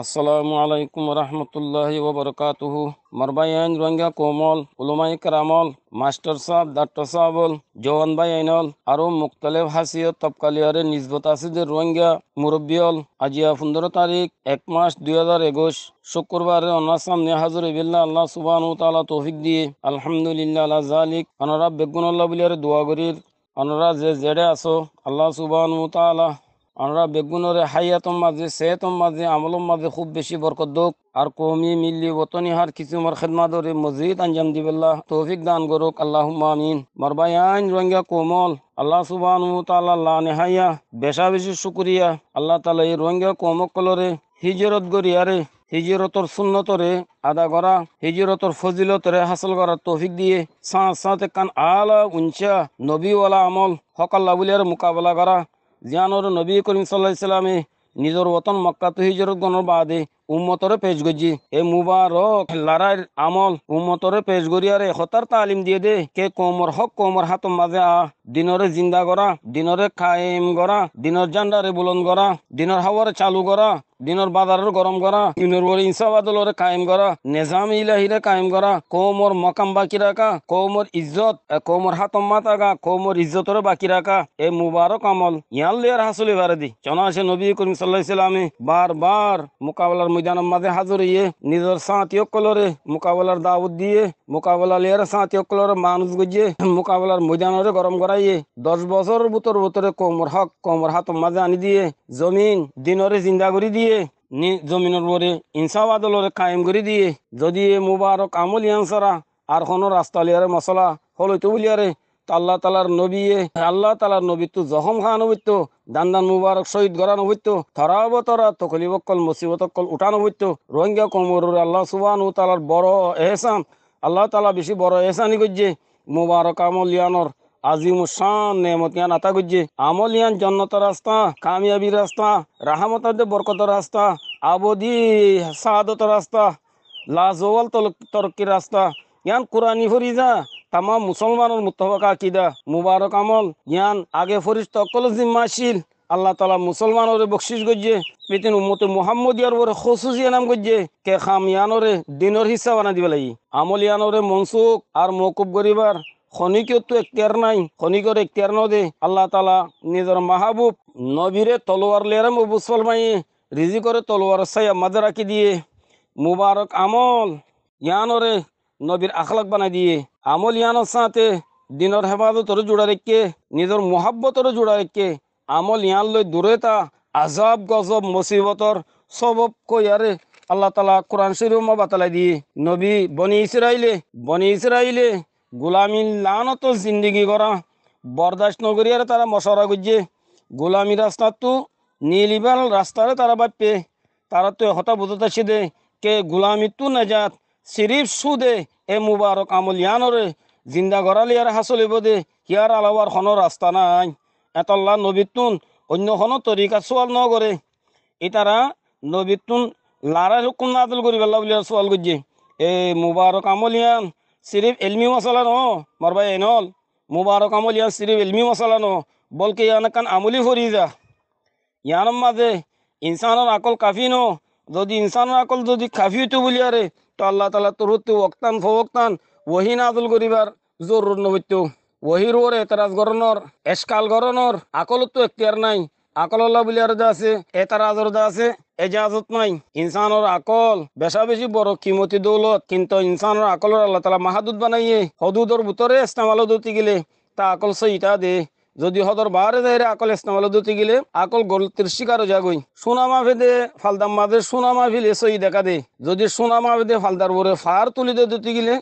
আসসালামু আলাইকুম রহমতুল্লাহ ওবরকাতুহু মরবাইন রোহিঙ্গা কোমল উলমাই কারামল মাস্টার সাহ ডাক্তার সাহাবল জওয়ান ভাই আইনল আরও মুক্তালেব হাসিও তপকালিয়ারে নিজবত আসিদের রোহিঙ্গা মুরব্বিয়ল আজিয়া পনেরো তারিখ এক মাস দুই হাজার একুশ শুক্রবারে অনার সামনে হাজর ইবিল্লা আল্লাহ সুবাহ তালা তৌফিক দিয়ে আলহামদুলিল্লাহ আল্লাহ জালিক অনারা বেগুন আল্লাহ বুলিয়ারে দোয়াগরির অনারা যে জেডে আসো আল্লাহ সুবাহ তালা আমরা বেগুনরে হাইয়াতম মাঝে সেহেতম মাঝে আমলম মাঝে খুব বেশি বরকত দোক আর কমি মিল্লি বতনিহার খেদমা খেদমাদরে মসজিদ আঞ্জাম দিবেল্লাহ তৌফিক দান গরক আল্লাহ আমিন মরবাই আইন রোহিঙ্গা কোমল আল্লাহ সুবান তাল্লাহ নেহাইয়া বেশা বেশি শুক্রিয়া আল্লাহ তালা এই রোহিঙ্গা কলরে হিজরত গরিয়ারে হিজরতর সুন্নতরে আদা করা হিজরতর ফজিলতরে হাসল করার তৌফিক দিয়ে সাঁত সাঁতে কান আলা উঞ্চা নবীওয়ালা আমল সকাল বুলিয়ার মোকাবেলা করা জিয়ানোর নবী করিম সাল্লাহ ইসলামে নিজৰ বতন মক্কাতো হিজরত গণৰ বাদে উম্মতরে পেশ গজি এ মুবারক লারাই আমল উম্মতরে পেশ গরিয়ারে হতার তালিম দিয়ে দে কে কোমর হক কোমর হাত মাঝে আ দিনরে জিন্দা করা দিনরে কায়েম করা দিনর জান্ডারে বুলন করা দিনর হাওয়ারে চালু করা দিনর বাজারের গরম করা দিনের বলে ইনসাবাদলরে কায়েম করা নেজাম ইলাহিরে কায়েম করা কোমর মকাম বাকি রাখা কোমর ইজ্জত কোমর হাতম মাতাগা কোমর ইজ্জতরে বাকি রাখা এ মুবারক আমল ইয়াল লিয়ার হাসুলি দি চনা আছে নবী করিম সাল্লাহ ইসলামে বার মোকাবেলার ময়দান মাঝে হাজির হইয়ে নিজের সাঁতিয়কলরে মোকাবেলার দাওয়াত দিয়ে মোকাবেলা লিয়ার সাঁতিয়কলরে মানুষ গজিয়ে মোকাবেলার ময়দানরে গরম করাইয়ে দশ বছর বুতর বুতরে কোমর হক কোমর হাত মাঝে আনি দিয়ে জমিন দিনরে জিন্দা করে দিয়ে নি জমিনের পরে ইনসাফ আদলরে কায়েম করে দিয়ে যদি মুবারক আমল ইয়ানসারা আর কোনো রাস্তা লিয়ারে মশলা হলইতো বলিয়ারে তো আল্লাহ তালার নবী আল্লাহ তালার নবী তো জখম খান হইত দান্দান মুবারক শহীদ গড়ানো হইত থরাব তরা তকলিবকল মুসিবতকল উঠানো হইত রোহিঙ্গা কমর আল্লাহ সুবান ও তালার বড় এহসান আল্লাহ তালা বেশি বড় এহসানই করছে মুবারক আমলিয়ানোর আজিম শান নেমত ইয়ান আতা গুজে আমলিয়ান জন্নত রাস্তা কামিয়াবি রাস্তা রাহামত বরকত রাস্তা আবদি সাদত রাস্তা লাজওয়াল তরক্কি রাস্তা ইয়ান কুরআনি ফরিজা তাম মুসলমানের মুতাবক আকিদা মুবারক আমল জ্ঞান আগে ফরিস্ত অকল আসিল আল্লাহ তালা মুসলমানরে বকশিস গজ্জে পেতেন উম্মতে মোহাম্মদিয়ার ওরে খসুসিয়া নাম গজ্জে কে খাম ইয়ানরে দিনের হিসাব আনা দিবে লাগি আমল ইয়ানরে মনসুক আর মৌকুব গরিবার খনিকতো এখতিয়ার নাই খনিকর ন দে আল্লাহ তালা নিজের মাহাবুব নবীরে তলোয়ার লেরাম বুসল মাইয়ে করে তলোয়ার সাইয়া মাদে রাখি দিয়ে মুবারক আমল ইয়ানরে নবীর আখলাক বানাই দিয়ে আমল ইয়ানোর সাথে দিনের হেফাজতর জোড়া রেখে নিজের মোহাব্বতর জোড়া রেখে আমল ইয়ান লৈ দূরে তা আজাব গজব মুসিবতর সবব কইয়ারে আল্লাহ তালা কোরআন শরীফমা বাতালাই দিয়ে নবী বনি ইসরাইলে বনি ইসরাইলে গোলামী লানত জিন্দিগি করা বরদাস নগরিয়ারে তারা মশারা গুজে গোলামী রাস্তা তো নীলিবাল রাস্তারে তারা বাপে তারা তো হতা বুঝতে সিদে দে কে গোলামি তু নাজাত সিরিফ সুদে এ মুবারক আমলিয়ানরে জিন্দা গড়ালিয়ার হাসলিব দে হিয়ার আলাওয়ার খনো রাস্তা নাই এতল্লা নবীতুন অন্য কোনো তরিকা সোয়াল নগরে ইতারা নবীতুন লারার হুকুম নাদল করি বেলা বলিয়ার সোয়াল করছে এ মুবারক আমলিয়ান সিরিফ এলমি মশালা ন মার ভাই এনল মুবারক আমলিয়ান সিরিফ এলমি মশালা ন বলকে ইয়ান কান আমলি ফরি যা ইয়ান মাঝে ইনসানের আকল কাফি ন যদি ইনসানের আকল যদি কাফি হইতো বলিয়ারে তো আল্লাহ তালা তো অক্তান ফোক্তান ওহি নাজুল করিবার জোর নবিত্য ওহির ওর এতরাজ গরণর এসকাল গরণর আকলত তো এখতিয়ার নাই আকল আল্লাহ বলি আর আছে এতারাজর দা আছে এজাজত নাই ইনসানোর আকল বেশা বেশি বড় কিমতি দৌলত কিন্তু ইনসানোর আকলর আল্লাহ তালা মাহাদুদ বানাইয়ে হদুদর ভুতরে ইসলাম আলো গেলে তা আকল সহিতা দে যদি হদর বাহারে যাইরে আকল ইসলামাল দুটি গেলে আকল গলতির শিকারও যাগই সোনা ভেদে ফালদাম মাদে সোনা মাহফিল এসই দেখা দে যদি সোনা ভেদে ফালদার বরে ফার তুলিতে দুটি গেলে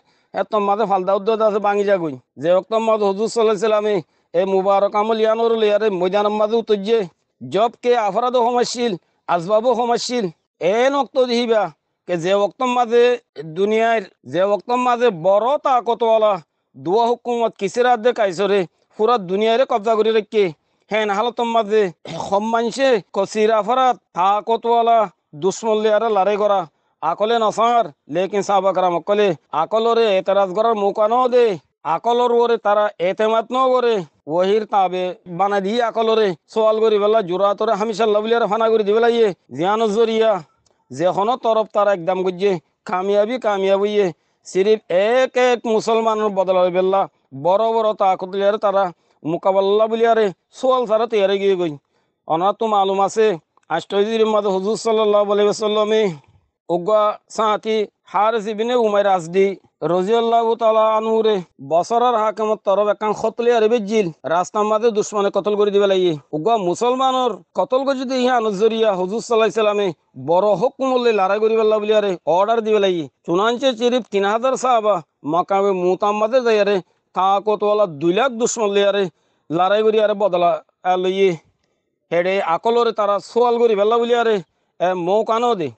এত মাদে ফালদা উদ্যোগ আছে বাঙি যাগই যে অক্তম মাদ হজুর সাল্লাহিসাল্লামে এ মুবারক আমল ইয়ানোর ইয়ারে মৈদান মাদে জব কে আফরাদ হমাসিল আসবাবও হমাসিল এন অক্ত দিহিবা কে যে অক্তম মাঝে দুনিয়ার যে অক্তম মাঝে বড় কতওয়ালা দুয়া হুকুমত কিসের আধ্যে কাইসরে পুরা দুনিয়ারে কবজা করে রেখে হ্যাঁ নাহালো তোমার যে সম মানছে কচিরা ফরাত হা কতওয়ালা দুশ্মল্লি আর লারে করা আকলে নসার লেকিন সাহবাকরাম অকলে আকলরে এতরাজ করার মুকানো দে আকলর ওরে তারা এতেমাত ন করে ওহির তাবে বানা দিয়ে আকলরে সোয়াল করি বেলা জোড়া তোরে হামিশা লবলিয়ার ফানা করে দিবে লাগিয়ে জিয়ানো জরিয়া যেখনো তরফ তারা একদম গুজে কামিয়াবি কামিয়াবিয়ে সিরিফ এক এক মুসলমানের বদলা বেলা বড় বড় তাকতলিয়ারে তারা মোকাবাল্লা বলিয়ারে সোয়াল সারা তৈয়ারে গিয়ে গই অনার তো মালুম আছে আষ্টজির মাদ হজুর সাল্লাহ আলহিসাল্লামে উগা সাঁতি হারেস ইবিনে উমাইর আসদি রজিউল্লাহ তালা আনুরে বছরের হাকিমত তরব একান খতলি আর বেজিল রাস্তার মাঝে দুশ্মনে কতল করে দিবে লাগে উগা মুসলমানের কতল করে যদি ইহা নজরিয়া হজুর সাল্লাহ সাল্লামে বড় হুকুমল্লে লড়াই করি পেলা বলি আরে অর্ডার দিবে লাগিয়ে চুনাঞ্চে চিরিপ তিন হাজার সাহাবা মকামে মুতাম্মাদে যাই আরে তা কতলা দুই লাখ দুশ্মন লিয়ারে লড়াই করি আরে বদলা লইয়ে হেডে আকলরে তারা সোয়াল করি বেলা বলি আরে মৌ কান দে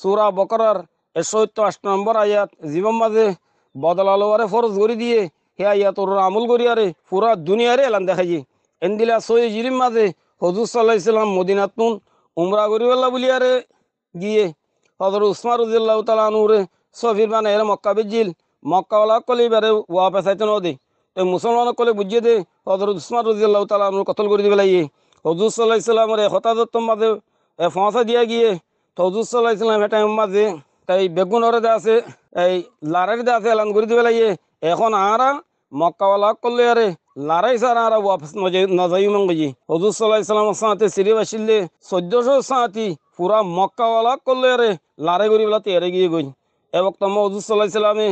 সুরা বকরার সৈত্য আষ্ট নম্বর আয়াত জীবন মাঝে বদলা আরে ফরজ করি দিয়ে হে আয়াত ওর আমল করি আরে পুরা দুনিয়ারে এলান দেখাই এন্দিলা সই জিরিম মাঝে হজুর সাল্লাহ ইসলাম মদিনাতুন উমরা করি বেলা বলি আরে গিয়ে হজর উসমান রুজিল্লাহ তালা নুরে সফির বানে মক্কা বিজিল মক্কাওয়ালা কলে এবারে ওয়া পেশাইতে নদী তো মুসলমান কলে বুঝিয়ে দে হজরত উসমান আল্লাহ তালা আমার কতল করে দিবে লাগিয়ে হজরত সাল্লাহ ইসলামের হতাদত্ত মাঝে ফাঁসা দিয়া গিয়ে তো হজরত সাল্লাহ ইসলাম এটা মাঝে তাই বেগুনরে দে আছে এই লারাই দে আছে এলান করে দিবে লাগিয়ে এখন আরা মক্কাওয়ালা করলে আরে লারাই সার আরা ওয়াপস নজাই মঙ্গি হজুর সাল্লাহ ইসলাম সাঁতে সিরে বাসিলে চোদ্দশো সাঁতি পুরা মক্কাওয়ালা করলে আরে লারাই করি বেলাতে এরে গিয়ে গই এবং তোমার হজুর সাল্লাহ ইসলামে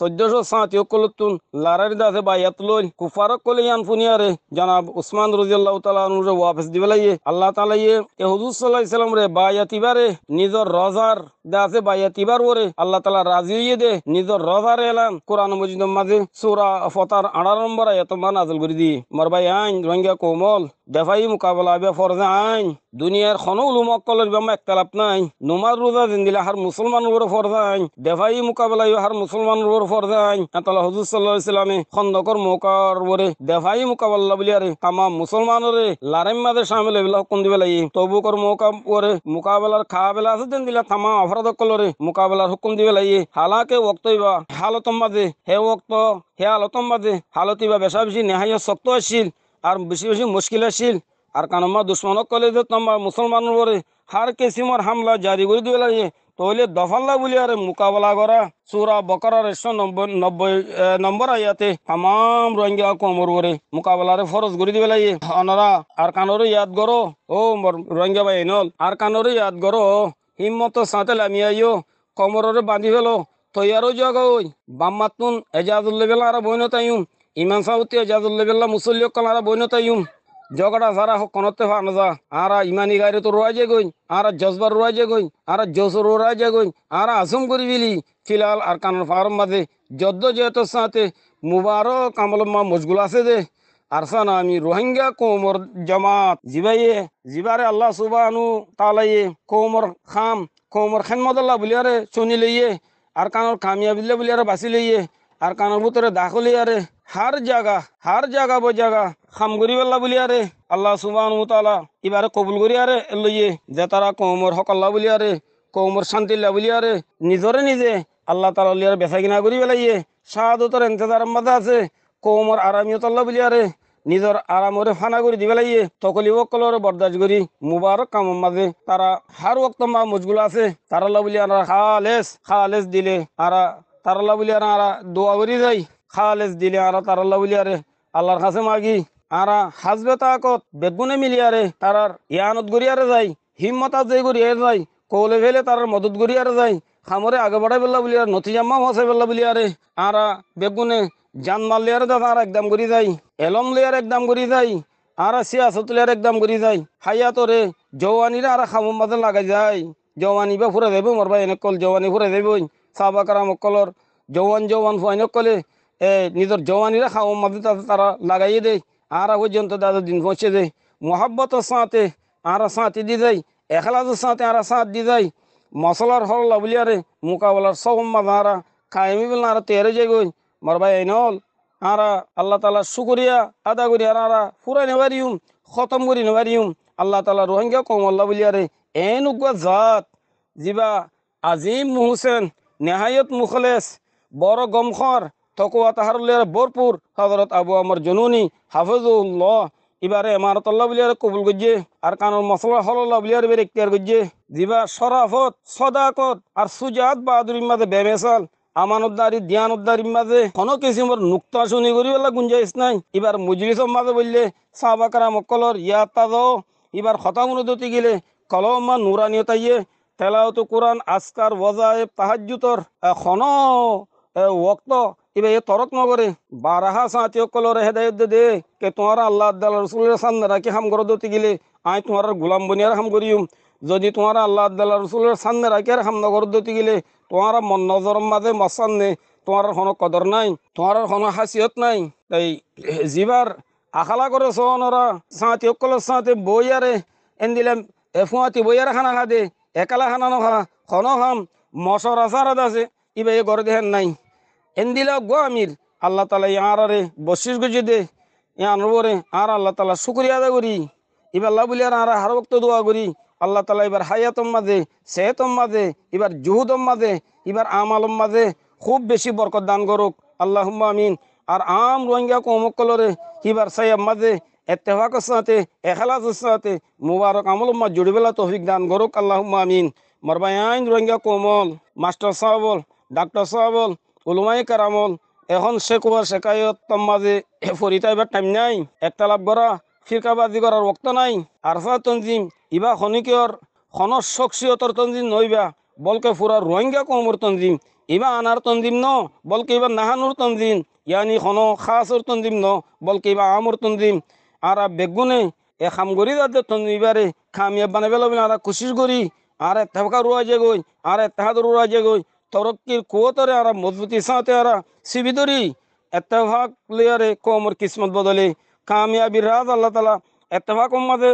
চোদ্দশো সাঁতি অকলতুন লারার দাসে বা ইয়াতলই কলে কলিয়ান ফুনিয়ারে জনাব উসমান রজিয়াল্লাহ তালা অনুরে ওয়াফেস দিবেলাইয়ে আল্লাহ তালাইয়ে এ হুজুর সাল্লাহ ইসলাম রে বা ইয়াতিবারে নিজর রজার দাসে বা ইয়াতিবার ওরে আল্লাহ তালা রাজি হইয়ে দে নিজর রজার এলান কোরআন মজিদ মাঝে সুরা ফতার আড়ার নম্বর এত মান আজল করে দি মর ভাই আইন রোহিঙ্গা কোমল দেফাই মোকাবেলা বে ফরজে আইন দুনিয়ার খনো উলুম অকলের বেমা একতালাপ নাই নুমার রোজা দিলে হার মুসলমান উপর ফরজে আইন দেফাই মোকাবেলা হার মুসলমান উপর ফরজে আইন তালা হজুর সাল্লাহ ইসলামে খন্দকর মৌকার বরে দেফাই মোকাবেলা বলি আরে তামাম মুসলমানরে লারেম মাদের সামিল এবেলা হুকুম দিবে লাগি তবুকর মৌকা পরে মোকাবেলার খাওয়া বেলা আছে দিলে থামা অপরাধ কলরে মোকাবেলার হুকুম দিবে লাগি হালাকে ওক্তইবা হালতম মাঝে হে ওক্ত হে আলতম মাঝে হালতিবা বেশা বেশি নেহাইয়া শক্ত আসিল আর বেশি বেশি মুশকিলাশীল আর মা দুশ্মনক কলে যে তোমার মুসলমানের উপরে হার কেসিমর হামলা জারি করে দিয়ে লাগে তাহলে দফাল্লা বলি আর মোকাবেলা করা সুরা বকরার একশো নব্বই নম্বর ইয়াতে হামাম রোহিঙ্গা কমর করে মোকাবেলারে ফরজ করে দিবে লাগে অনারা আর কানরে ইয়াদ করো ও রোহিঙ্গা ভাই নল আর কানরে ইয়াদ করো হিম্মত সাঁতে লামিয়াইও কমরের বাঁধি ফেলো তৈয়ারও জগ বাম্মাতুন এজাজুল্লেবেলা আর বইন তাইন ইমান সাউতি জাজুল্লাহ মুসল্লিও কালারা বৈনতা ইউম জগড়া সারা হোক কনতে ফানজা আর ইমানি গাড়ি তো রোয়া যে গইন আরা জজবার রোয়া যে গইন আরা জোস রোয়া যে গইন আরা আসুম করি বিলি ফিলাল আর কানর ফারম মাঝে যদ্দ যেহেতু সাথে মুবারক মা মজগুল আছে দে আরসান আমি রোহিঙ্গা কোমর জমাত জিবাইয়ে জিবারে আল্লাহ সুবাহানু তালাইয়ে কোমর খাম কোমর খেনমদাল্লাহ বুলিয়ারে চনি লইয়ে আর কানর কামিয়া বিল্লা বুলিয়ারে বাঁচি লইয়ে আর কানর ভিতরে দাখলিয়ারে হার জায়গা হার জায়গা বই জায়গা খাম করিবাল্লা বলি আরে আল্লাহ সুবান তালা এবারে কবুল করি আরে লইয়ে যে তারা কোমর হকল্লা বলি আরে কোমর শান্তি বলি আরে নিজরে নিজে আল্লাহ তালা লিয়ার বেচা কিনা করি পেলাইয়ে সাহাদতর এন্তেজার মাদা আছে আরামিও তল্লা বলি আরে নিজের আরামরে ফানা করে দিবে লাগিয়ে তকলি বকলর বরদাস করি মুবারক কামর মাঝে তারা হার ওক্ত মা মজগুলো আছে তারা বলি আনারা খালেস খালেস দিলে আরা তারা বলি আনারা দোয়া করি যাই খালেজ দিলে আর তার আল্লাহ বলিয়ারে আল্লাহর কাছে মাগি আর হাসবে তাকত বেগুনে মিলিয়ারে তার ইয়ানত গড়িয়ারে যাই হিম্মত আজ যাই গড়িয়ে যাই কৌলে ফেলে তার মদত গড়িয়ারে যাই খামরে আগে বাড়াই বললা বলি আর নথি জাম্মা আছে বললা বলি আরে আর বেগুনে জান মাল লিয়ারে দাদা আর একদম গড়ি যাই এলম লিয়ার একদম গড়ি যাই আর সিয়াসত লিয়ার একদম গড়ি যাই হাইয়া তোরে জওয়ানিরা আর খামুর মাঝে লাগাই যায় জওয়ানি বা ফুরে যাইব মর ভাই এনেকল জওয়ানি ফুরে যাইব সাহবা কারামকলর জওয়ান জওয়ান কলে এই নিজের জওয়ানিরা খাওয়া মাঝে তারা লাগাইয়ে দেয় আর পর্যন্ত তাদের দিন পৌঁছে দেয় মহাব্বতের সাঁতে আর সাঁতি দিয়ে যায় এখলাজের সাঁতে আর সাঁত দিয়ে যায় মশলার হল লাবলিয়ারে মোকাবেলার সব মাঝে আরা খাইমি বলেন আর তেরে যাই গই মার ভাই নল আরা আল্লাহ তালা শুকরিয়া আদা করি আর আরা ফুরাই নেবারিউম খতম করি নেবারিউম আল্লাহ তালা রোহিঙ্গা কম আল্লাহ বলিয়ারে এন উগুয়া জাত জিবা আজিম হুসেন নেহায়ত মুখলেস বড় গমখর তকুয়া তাহারুল্লাহ বরপুর হজরত আবু আমার জনুনি হাফেজুল্লাহ এবারে ইমারতুল্লাহ বলিয়ার কবুল গজ্জে আর কানুর মশলা হল্লাহ বলিয়ার বের ইখতিয়ার গজ্জে জিবা সরাফত সদাকত আর সুজাত বাহাদুরির মাঝে বেমেসাল দিয়ান দিয়ানতদারির মাঝে কোনো কিসিমর নুক্তা শুনি বলে গুঞ্জাইস নাই এবার মজলিসের মাঝে বললে সাহাবাকারা মকলর ইয়া তাজাও এবার খতামুন দতি গেলে কলমা নুরানিয়তাইয়ে তেলাওত কোরআন আসকার ওয়াজায়েব তাহাজ্জুতর খন ওক্ত এবার এ তরক মগরে বারাহা সাঁতিয়কলরে হেদায়ত দে কে তোমার আল্লাহ আদাল্লা রসুলের সান্না রাখি হাম গর দতি গেলে আয় তোমার গুলাম বনিয়ার হাম করিম যদি তোমার আল্লাহ আদাল্লা রসুলের সান্না রাখি আর হাম নগর দতি গেলে তোমার মন নজর মাঝে মসান নে তোমার কোনো কদর নাই তোমার কোনো হাসিয়ত নাই তাই জিবার আখালা করে সহনরা সাঁতিয়কলের সাঁতে বই আরে এন দিলাম এফুয়াতি বই আর খানা খা দে একালা খানা নখা খন খাম মশর আসারাত আছে ইবে এ ঘর দেহেন নাই এন্দিলা গো আমির আল্লাহ তালা ইয়ার আরে বসিস গুজে দে ইয়ান রে আর আল্লাহ তালা শুক্রিয়া আদা করি এবার আল্লাহ বলি আর হার বক্ত দোয়া করি আল্লাহ তালা এবার হায়াত মাঝে সেহত মাঝে এবার জুহুদ মাঝে এবার আমাল মাঝে খুব বেশি বরকত দান করুক আল্লাহ আমিন আর আম রোহিঙ্গা কোমকলরে কিবার সাইয়াব মাঝে এত্তেফাকের সাথে এখলাসের সাথে মুবারক আমল উম্মা জুড়িবেলা তহফিক দান করুক আল্লাহ আমিন আইন রোহিঙ্গা কোমল মাস্টার সাহবল ডাক্তার সাহবল ওলমাই কারামল এখন শেখুয়ার শেখায়তম মাঝে ফরিতাইবার টাইম নাই একটা লাভ করা ফিরকাবাজি করার বক্ত নাই আরফা তঞ্জিম ইবা খনিকর খনস শখসিয়তর তঞ্জিম নইবা বলকে ফুরার রোহিঙ্গা কমর তঞ্জিম ইবা আনার তঞ্জিম ন বলকে ইবা নাহানুর তঞ্জিম ইয়ানি খন খাসর তঞ্জিম ন বলকে ইবা আমর তঞ্জিম আর বেগুনে এ খাম দাদের তঞ্জিম ইবারে খামিয়া বানাবে লবেন আর কুশিস গরি আর এ তেফকা রোয়া যে গই আর এ তেহাদ রোয়া যে গই তরক্কির কুয়তরে আর মজবুতি সাঁতে আর সিবিদরি এত্তেফাক প্লেয়ারে কোমর কিসমত বদলে কামিয়াবির রাজ আল্লাহ তালা এত্তেফাক উম্মাদে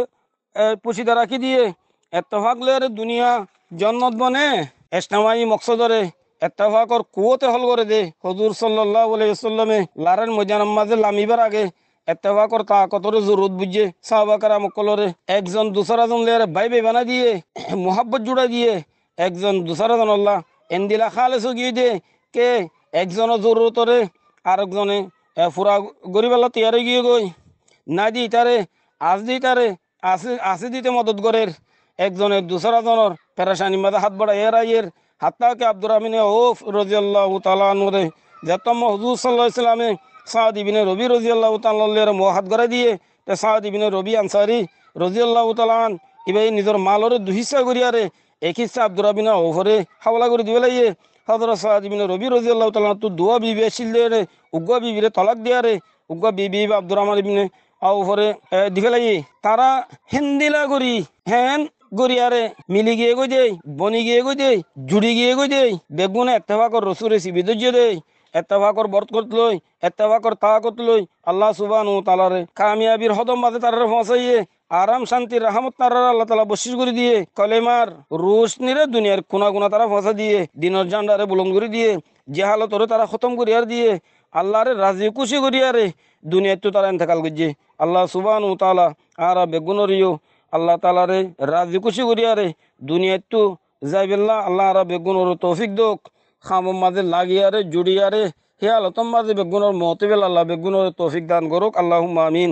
পুষিদা রাখি দিয়ে এত্তেফাক প্লেয়ারে দুনিয়া জন্মত বনে এসনামাই মকসদরে এত্তেফাকর কুয়োতে হল করে দে হজুর সাল্লাহ লারেন লারের মজানাম্মাজে লামিবার আগে এত্তেফা কর তা কতরে জরুরত বুঝে সাহবাকারা মকলরে একজন দুসারাজন লেয়ারে বাইবে বানা দিয়ে মোহাব্বত জুড়া দিয়ে একজন দুসারাজন আল্লাহ এন্দিলা খালে সুগিয়ে দে কে একজন জরুরতরে আরেকজনে ফুরা গরিবালা তিয়ারে গিয়ে গই না দি তারে আজ দি তারে আসে আসে দিতে মদত করে একজনের দুসরা জনের পেরেশানি মাদা হাত বড়া এর আইয়ের হাত্তাকে আব্দুর রহমিনে ও রজিয়াল্লাহ আল্লাহ তালে যেতম হজুর সাল্লাহ ইসলামে সাদ ইবিনে রবি রজিয়াল্লাহ তাল্লাহের হাত গড়ে দিয়ে তে সাদ ইবিনে রবি আনসারি আল্লাহ তালান ইবে নিজের মালরে দুহিসা করিয়ারে একিসা আব্দুর রবিনা ওভরে হাওলা করে দিবে লাগিয়ে হজরত সাহাদিবিন রবি রজি আল্লাহ তালা তো দুয়া বিবি আসিল রে উগ্র বিবিরে তলাক দিয়া রে উগ্র বিবি আব্দুর রহমান ইবিনে ওভরে দিবে লাগিয়ে তারা হিন্দিলা করি হ্যান গরিয়ারে মিলি গিয়ে গো দেই বনি গিয়ে গো দেই জুড়ি গিয়ে গই দেই বেগুনে এত্তেফাকর রসুরে সি বিদুজ্য দেই এত্তেফাকর বর্ত করত লই এত্তেফাকর তা করত লই আল্লাহ সুবান ও তালারে কামিয়াবির হদম বাদে তারারে ফসাইয়ে আরাম শান্তি রাহমত তারা আল্লাহ তালা বসিস করে দিয়ে কলেমার রুশ নিরে দুনিয়ার কোনা কোনা তারা ফসা দিয়ে দিনের জান্ডারে বুলং করে দিয়ে জেহালত ওরে তারা খতম করিয়ার দিয়ে আল্লাহরে রাজি খুশি করিয়ারে দুনিয়ার তো তারা এন্তেকাল করছে আল্লাহ সুবান ও তালা আর বেগুনরিও আল্লাহ তালারে রাজি খুশি করিয়ারে দুনিয়ার তো যাইবেল্লা আল্লাহ আর বেগুনর তৌফিক দোক খামর মাঝে লাগিয়ারে জুড়িয়ারে হে আলতম মাঝে বেগুনর মহতিবেল আল্লাহ বেগুনর তৌফিক দান করুক আল্লাহ মামিন